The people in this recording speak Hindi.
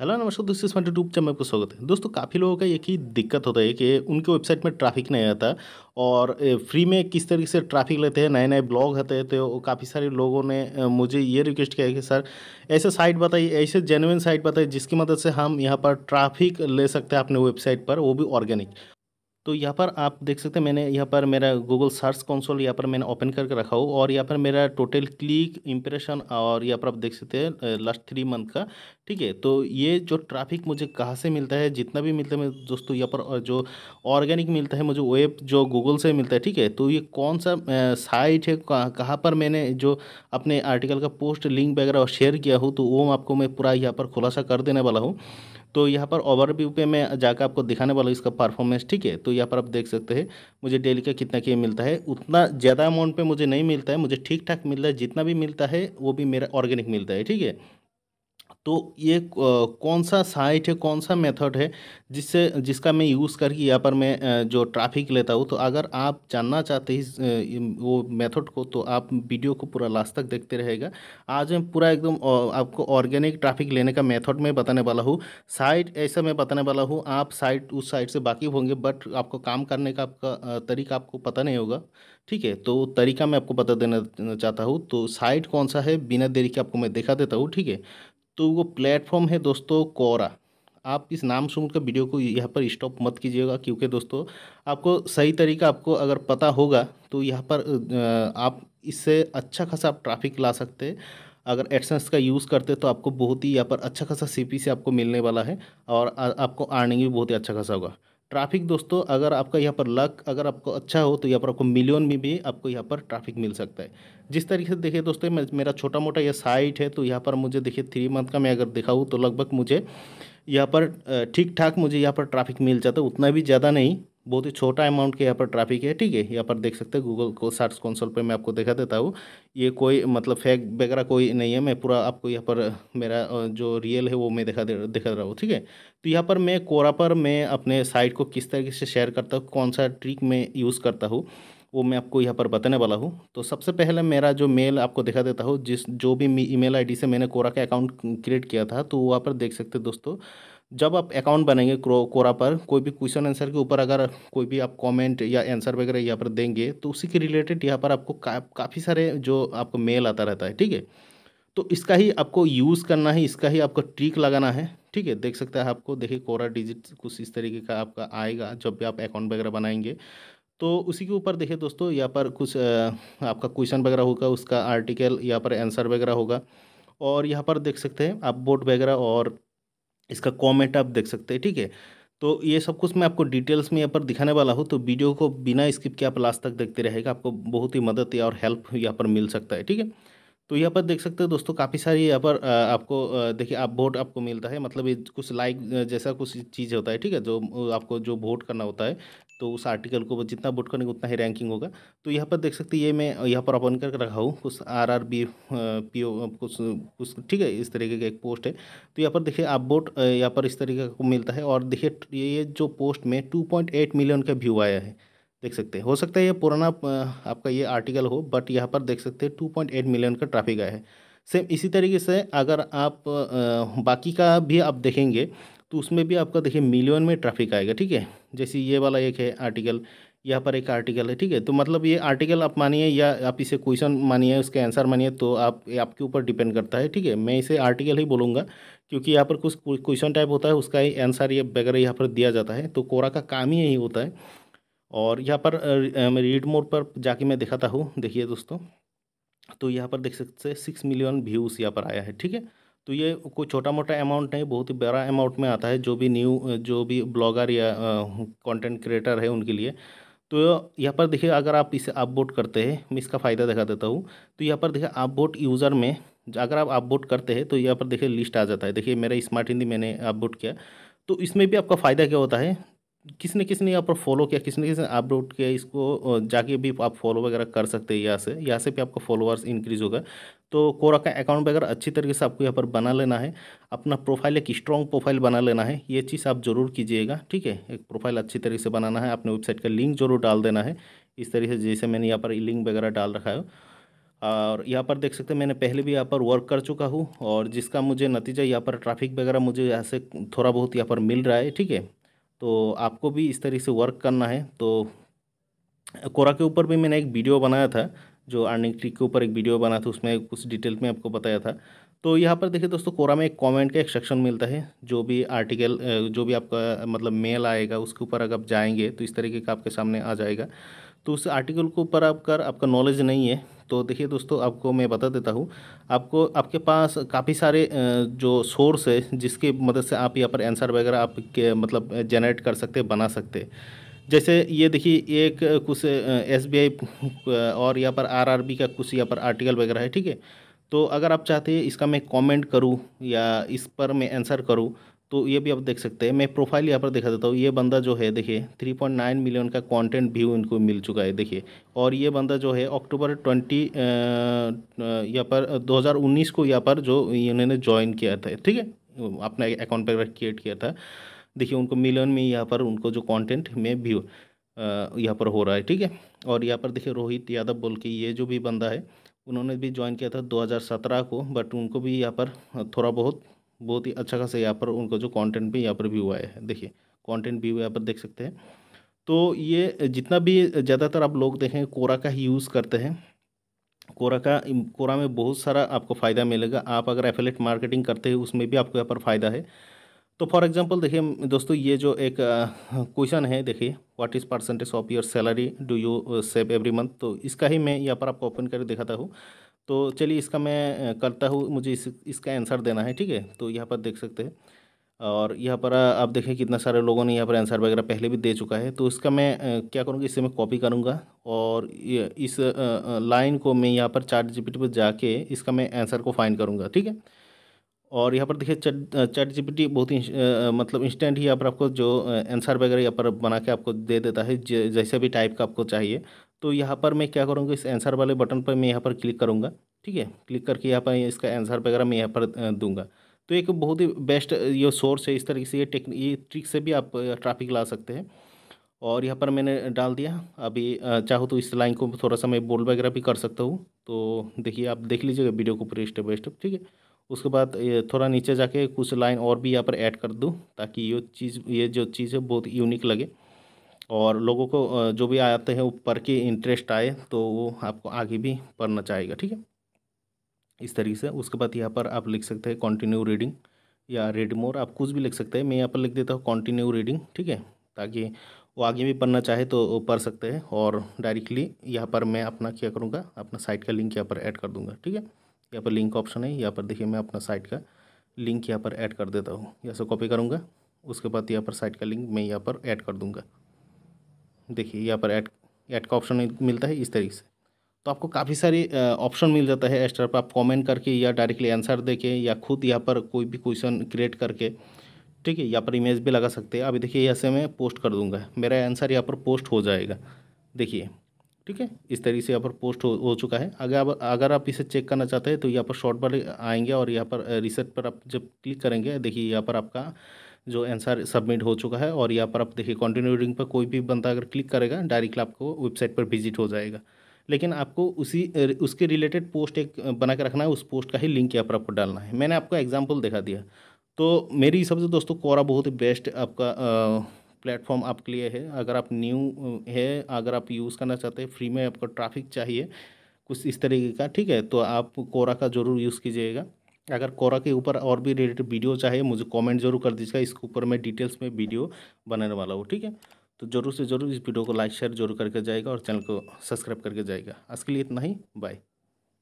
हेलो नमस्कार दोस्तों स्मार्ट यूट्यूब चैनल में आपका स्वागत है दोस्तों काफ़ी लोगों का एक ही दिक्कत होता है कि उनके वेबसाइट में ट्रैफिक नहीं आता और फ्री में किस तरीके से ट्रैफिक लेते हैं नए नए ब्लॉग आते हैं तो काफ़ी सारे लोगों ने मुझे ये रिक्वेस्ट किया कि सर ऐसे साइट बताइए ऐसे जेनुइन साइट बताइए जिसकी मदद से हम यहाँ पर ट्रैफिक ले सकते हैं अपने वेबसाइट पर वो भी ऑर्गेनिक तो यहाँ पर आप देख सकते हैं मैंने यहाँ पर मेरा गूगल सर्च कंसोल यहाँ पर मैंने ओपन करके रखा हो और यहाँ पर मेरा टोटल क्लिक इंप्रेशन और यहाँ पर आप देख सकते हैं लास्ट थ्री मंथ का ठीक है तो ये जो ट्रैफिक मुझे कहाँ से मिलता है जितना भी मिलता है दोस्तों यहाँ पर जो ऑर्गेनिक मिलता है मुझे वेब जो गूगल से मिलता है ठीक है तो ये कौन सा साइट है कहाँ पर मैंने जो अपने आर्टिकल का पोस्ट लिंक वगैरह शेयर किया हो तो वो आपको मैं पूरा यहाँ पर खुलासा कर देने वाला हूँ तो यहाँ पर ओवरव्यू पे मैं जाकर आपको दिखाने वाला हूँ इसका परफॉर्मेंस ठीक है तो यहाँ पर आप देख सकते हैं मुझे डेली का कितना के मिलता है उतना ज़्यादा अमाउंट पर मुझे नहीं मिलता है मुझे ठीक ठाक मिलता है जितना भी मिलता है वो भी मेरा ऑर्गेनिक मिलता है ठीक है तो ये कौन सा साइट है कौन सा मेथड है जिससे जिसका मैं यूज़ करके यहाँ पर मैं जो ट्रैफिक लेता हूँ तो अगर आप जानना चाहते हैं वो मेथड को तो आप वीडियो को पूरा लास्ट तक देखते रहेगा आज मैं पूरा एकदम आपको ऑर्गेनिक ट्रैफिक लेने का मेथड मैं बताने वाला हूँ साइट ऐसा मैं बताने वाला हूँ आप साइट उस साइट से बाकी होंगे बट आपको काम करने का आपका तरीका आपको पता नहीं होगा ठीक है तो तरीका मैं आपको बता देना चाहता हूँ तो साइट कौन सा है बिना देरी के आपको मैं दिखा देता हूँ ठीक है तो वो प्लेटफॉर्म है दोस्तों कोरा आप इस नाम सुन कर वीडियो को यहाँ पर स्टॉप मत कीजिएगा क्योंकि दोस्तों आपको सही तरीका आपको अगर पता होगा तो यहाँ पर आप इससे अच्छा खासा आप ट्रैफिक ला सकते अगर एडसेंस का यूज़ करते तो आपको बहुत ही यहाँ पर अच्छा खासा सी से आपको मिलने वाला है और आपको अर्निंग भी बहुत ही अच्छा खासा होगा ट्रैफिक दोस्तों अगर आपका यहाँ पर लक अगर आपको अच्छा हो तो यहाँ पर आपको मिलियन में भी आपको यहाँ पर ट्रैफिक मिल सकता है जिस तरीके से देखिए दोस्तों मेरा छोटा मोटा यह साइट है तो यहाँ पर मुझे देखिए थ्री मंथ का मैं अगर दिखाऊँ तो लगभग मुझे यहाँ पर ठीक ठाक मुझे यहाँ पर ट्रैफिक मिल जाता है उतना भी ज़्यादा नहीं बहुत ही छोटा अमाउंट के यहाँ पर ट्रैफिक है ठीक है यहाँ पर देख सकते हैं गूगल को सर्च कंसोल पे मैं आपको दिखा देता हूँ ये कोई मतलब फेक वगैरह कोई नहीं है मैं पूरा आपको यहाँ पर मेरा जो रियल है वो मैं दिखा दे दिखा रहा हूँ ठीक है तो यहाँ पर मैं कोरा पर मैं अपने साइट को किस तरीके से शेयर करता हूँ कौन सा ट्रिक मैं यूज़ करता हूँ वो मैं आपको यहाँ पर बताने वाला हूँ तो सबसे पहले मेरा जो मेल आपको दिखा देता हूँ जिस जो भी ईमेल आईडी से मैंने कोरा का अकाउंट क्रिएट किया था तो वहाँ पर देख सकते दोस्तों जब आप अकाउंट बनाएंगे कोरा पर कोई भी क्वेश्चन आंसर के ऊपर अगर कोई भी आप कमेंट या आंसर वगैरह यहाँ पर देंगे तो उसी के रिलेटेड यहाँ पर आपको का, काफ़ी सारे जो आपको मेल आता रहता है ठीक है तो इसका ही आपको यूज़ करना है इसका ही आपको ट्रिक लगाना है ठीक है देख सकते हैं आपको देखिए कोरा डिजिट कुछ इस तरीके का आपका आएगा जब भी आप अकाउंट वगैरह बनाएंगे तो उसी के ऊपर देखिए दोस्तों यहाँ पर कुछ आपका क्वेश्चन वगैरह होगा उसका आर्टिकल यहाँ पर आंसर वगैरह होगा और यहाँ पर देख सकते हैं आप बोर्ड वगैरह और इसका कॉमेंट आप देख सकते हैं ठीक है तो ये सब कुछ मैं आपको डिटेल्स में यहाँ पर दिखाने वाला हूँ तो वीडियो को बिना स्किप के आप लास्ट तक देखते रहेगा आपको बहुत ही मदद या और हेल्प यहाँ पर मिल सकता है ठीक है तो यहाँ पर देख सकते हैं दोस्तों काफ़ी सारी यहाँ पर आपको देखिए आप वोट आपको मिलता है मतलब कुछ लाइक जैसा कुछ चीज़ होता है ठीक है जो आपको जो वोट करना होता है तो उस आर्टिकल को जितना वोट करेंगे उतना ही रैंकिंग होगा तो यहाँ पर देख सकते हैं ये मैं यहाँ पर ओपन करके रखा हूँ कुछ R R B P O कुछ कुछ ठीक है इस तरीके का एक पोस्ट है तो यहाँ पर देखिए आप वोट यहाँ पर इस तरीके को मिलता है और देखिए ये जो पोस्ट में टू पॉइंट एट मिलियन का व्यू आया है देख सकते हैं हो सकता है ये पुराना आपका ये आर्टिकल हो बट यहाँ पर देख सकते हैं टू पॉइंट एट मिलियन का ट्रैफिक आया है सेम इसी तरीके से अगर आप बाकी का भी आप देखेंगे तो उसमें भी आपका देखिए मिलियन में ट्रैफिक आएगा ठीक है जैसे ये वाला एक है आर्टिकल यहाँ पर एक आर्टिकल है ठीक है तो मतलब ये आर्टिकल आप मानिए या आप इसे क्वेश्चन मानिए उसके आंसर मानिए तो आप आपके ऊपर डिपेंड करता है ठीक है मैं इसे आर्टिकल ही बोलूँगा क्योंकि यहाँ पर कुछ क्वेश्चन टाइप होता है उसका ही आंसर ये वगैरह यहाँ पर दिया जाता है तो कोरा का काम ही यही होता है और यहाँ पर रीड मोड पर जाके मैं दिखाता हूँ देखिए दोस्तों तो यहाँ पर देख सकते हैं सिक्स मिलियन व्यूज़ यहाँ पर आया है ठीक है तो ये कोई छोटा मोटा अमाउंट नहीं बहुत ही बड़ा अमाउंट में आता है जो भी न्यू जो भी ब्लॉगर या कंटेंट क्रिएटर है उनके लिए तो यहाँ पर देखिए अगर आप इसे आप करते हैं मैं इसका फ़ायदा दिखा देता हूँ तो यहाँ पर देखिए आप यूज़र में अगर आप आप करते हैं तो यहाँ पर देखिए लिस्ट आ जाता है देखिए मेरा स्मार्ट हिंदी मैंने आप किया तो इसमें भी आपका फ़ायदा क्या होता है किसने किसने यहाँ पर फॉलो किया किसने किसने अपलोड किया इसको जाके भी आप फॉलो वगैरह कर सकते हैं यहाँ से यहाँ से भी आपका फॉलोअर्स इंक्रीज़ होगा तो कोरा का अकाउंट वगैरह अच्छी तरीके से आपको यहाँ पर बना लेना है अपना प्रोफाइल एक स्ट्रॉन्ग प्रोफाइल बना लेना है ये चीज़ आप ज़रूर कीजिएगा ठीक है एक प्रोफाइल अच्छी तरीके से बनाना है अपने वेबसाइट का लिंक जरूर डाल देना है इस तरीके से जैसे मैंने यहाँ पर लिंक वगैरह डाल रखा है और यहाँ पर देख सकते हैं मैंने पहले भी यहाँ पर वर्क कर चुका हूँ और जिसका मुझे नतीजा यहाँ पर ट्रैफिक वगैरह मुझे यहाँ से थोड़ा बहुत यहाँ पर मिल रहा है ठीक है तो आपको भी इस तरीके से वर्क करना है तो कोरा के ऊपर भी मैंने एक वीडियो बनाया था जो अर्निंग ट्रिक के ऊपर एक वीडियो बना था उसमें कुछ डिटेल में आपको बताया था तो यहाँ पर देखिए दोस्तों कोरा में एक कमेंट का एक सेक्शन मिलता है जो भी आर्टिकल जो भी आपका मतलब मेल आएगा उसके ऊपर अगर आप जाएंगे तो इस तरीके का आपके सामने आ जाएगा तो उस आर्टिकल के ऊपर आपका आपका नॉलेज नहीं है तो देखिए दोस्तों आपको मैं बता देता हूँ आपको आपके पास काफ़ी सारे जो सोर्स है जिसकी मदद से आप यहाँ पर आंसर वगैरह आप मतलब जनरेट कर सकते बना सकते जैसे ये देखिए एक कुछ एस और यहाँ पर आर का कुछ यहाँ पर आर्टिकल वगैरह है ठीक है तो अगर आप चाहते हैं इसका मैं कमेंट करूं या इस पर मैं आंसर करूं तो ये भी आप देख सकते हैं मैं प्रोफाइल यहाँ पर दिखा देता हूँ ये बंदा जो है देखिए 3.9 मिलियन का कंटेंट व्यू इनको मिल चुका है देखिए और ये बंदा जो है अक्टूबर 20 यहाँ पर 2019 को यहाँ पर जो इन्होंने ज्वाइन किया था ठीक है अपना अकाउंट पर क्रिएट किया था देखिए उनको मिलन में यहाँ पर उनको जो कंटेंट में व्यू यहाँ पर हो रहा है ठीक है और यहाँ पर देखिए रोहित यादव बोल के ये जो भी बंदा है उन्होंने भी ज्वाइन किया था 2017 को बट उनको भी यहाँ पर थोड़ा बहुत बहुत ही अच्छा खासा यहाँ पर उनको जो कंटेंट भी यहाँ पर व्यू आया है देखिए कॉन्टेंट व्यू यहाँ पर देख सकते हैं तो ये जितना भी ज़्यादातर आप लोग देखें कोरा का ही यूज़ करते हैं कोरा का कोरा में बहुत सारा आपको फ़ायदा मिलेगा आप अगर एफिलेट मार्केटिंग करते हैं उसमें भी आपको यहाँ पर फ़ायदा है तो फॉर एग्जांपल देखिए दोस्तों ये जो एक क्वेश्चन है देखिए what is percentage of your salary do you save every month तो इसका ही मैं यहाँ पर आपको ओपन कर दिखाता हूँ तो चलिए इसका मैं करता हूँ मुझे इस इसका आंसर देना है ठीक है तो यहाँ पर देख सकते हैं और यहाँ पर आप देखें कितना सारे लोगों ने यहाँ पर आंसर वगैरह पहले भी दे चुका है तो इसका मैं क्या करूँगा इससे मैं कॉपी करूँगा और इस लाइन को मैं यहाँ पर चार्ट जीपीटी पर जाके इसका मैं आंसर को फाइंड करूँगा ठीक है और यहाँ पर देखिए चैट जी बहुत ही मतलब इंस्टेंट ही यहाँ पर आपको जो आंसर वगैरह यहाँ पर बना के आपको दे देता है जैसे भी टाइप का आपको चाहिए तो यहाँ पर मैं क्या करूँगा इस आंसर वाले बटन पर मैं यहाँ पर क्लिक करूँगा ठीक है क्लिक करके यहाँ पर इसका आंसर वगैरह मैं यहाँ पर दूंगा तो एक बहुत ही बेस्ट ये सोर्स है इस तरीके से ये टेक्न ये ट्रिक से भी आप ट्रैफिक ला सकते हैं और यहाँ पर मैंने डाल दिया अभी चाहो तो इस लाइन को थोड़ा सा मैं बोल वगैरह भी कर सकता हूँ तो देखिए आप देख लीजिएगा वीडियो को पूरे स्टेप बाई स्टेप ठीक है उसके बाद थोड़ा नीचे जाके कुछ लाइन और भी यहाँ पर ऐड कर दूँ ताकि ये चीज़ ये जो चीज़ है बहुत यूनिक लगे और लोगों को जो भी आते हैं वो पढ़ के इंटरेस्ट आए तो वो आपको आगे भी पढ़ना चाहेगा ठीक है इस तरीके से उसके बाद यहाँ पर आप लिख सकते हैं कंटिन्यू रीडिंग या रीड मोर आप कुछ भी लिख सकते हैं मैं यहाँ पर लिख देता हूँ कंटिन्यू रीडिंग ठीक है ताकि वो आगे भी पढ़ना चाहे तो पढ़ सकते हैं और डायरेक्टली यहाँ पर मैं अपना क्या करूँगा अपना साइट का लिंक यहाँ पर ऐड कर दूँगा ठीक है यहाँ पर लिंक ऑप्शन है यहाँ पर देखिए मैं अपना साइट का लिंक यहाँ पर ऐड कर देता हूँ यहाँ से कॉपी करूँगा उसके बाद यहाँ पर साइट का लिंक मैं यहाँ पर ऐड कर दूँगा देखिए यहाँ पर ऐड ऐड का ऑप्शन मिलता है इस तरीके से तो आपको काफ़ी सारे ऑप्शन मिल जाता है एक्स्ट्रा पर आप कमेंट करके या डायरेक्टली आंसर के या खुद यहाँ पर कोई भी क्वेश्चन क्रिएट करके ठीक है यहाँ पर इमेज भी लगा सकते हैं अभी देखिए यहाँ से मैं पोस्ट कर दूँगा मेरा आंसर यहाँ पर पोस्ट हो जाएगा देखिए ठीक है इस तरीके से यहाँ पर पोस्ट हो, हो चुका है अगर आप अगर आप इसे चेक करना चाहते हैं तो यहाँ पर शॉर्ट पर आएंगे और यहाँ पर रिसर्च पर आप जब क्लिक करेंगे देखिए यहाँ पर आपका जो आंसर सबमिट हो चुका है और यहाँ पर आप देखिए कॉन्टिन्यू रिंग पर कोई भी बंदा अगर क्लिक करेगा डायरेक्टली आपको वेबसाइट पर विजिट हो जाएगा लेकिन आपको उसी उसके रिलेटेड पोस्ट एक बना के रखना है उस पोस्ट का ही लिंक यहाँ पर आपको डालना है मैंने आपको एग्जाम्पल दिखा दिया तो मेरी हिसाब से दोस्तों कोरा बहुत ही बेस्ट आपका प्लेटफॉर्म आपके लिए है अगर आप न्यू है अगर आप यूज़ करना चाहते हैं फ्री में आपको ट्रैफिक चाहिए कुछ इस तरीके का ठीक है तो आप कोरा का ज़रूर यूज़ कीजिएगा अगर कोरा के ऊपर और भी रिलेटेड वीडियो चाहिए मुझे कमेंट जरूर कर दीजिएगा इसके ऊपर मैं डिटेल्स में वीडियो बनाने वाला हूँ ठीक है तो ज़रूर से ज़रूर इस वीडियो को लाइक शेयर जरूर करके जाएगा और चैनल को सब्सक्राइब करके जाएगा आज के लिए इतना ही बाय